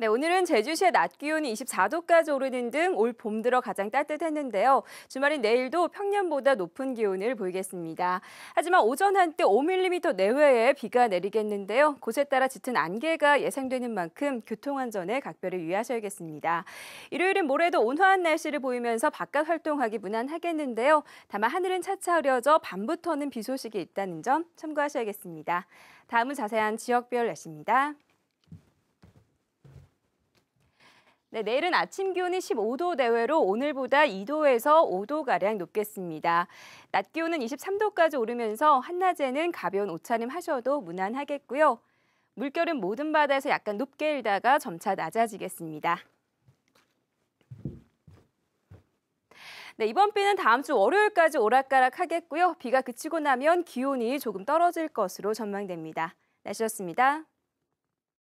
네, 오늘은 제주시의 낮 기온이 24도까지 오르는 등 올 봄 들어 가장 따뜻했는데요. 주말인 내일도 평년보다 높은 기온을 보이겠습니다. 하지만 오전 한때 5mm 내외의 비가 내리겠는데요. 곳에 따라 짙은 안개가 예상되는 만큼 교통안전에 각별히 유의하셔야겠습니다. 일요일은 모레도 온화한 날씨를 보이면서 바깥 활동하기 무난하겠는데요. 다만 하늘은 차차 흐려져 밤부터는 비 소식이 있다는 점 참고하셔야겠습니다. 다음은 자세한 지역별 날씨입니다. 네, 내일은 아침 기온이 15도 대외로 오늘보다 2도에서 5도가량 높겠습니다. 낮 기온은 23도까지 오르면서 한낮에는 가벼운 옷차림 하셔도 무난하겠고요. 물결은 모든 바다에서 약간 높게 일다가 점차 낮아지겠습니다. 네, 이번 비는 다음 주 월요일까지 오락가락 하겠고요. 비가 그치고 나면 기온이 조금 떨어질 것으로 전망됩니다. 날씨였습니다.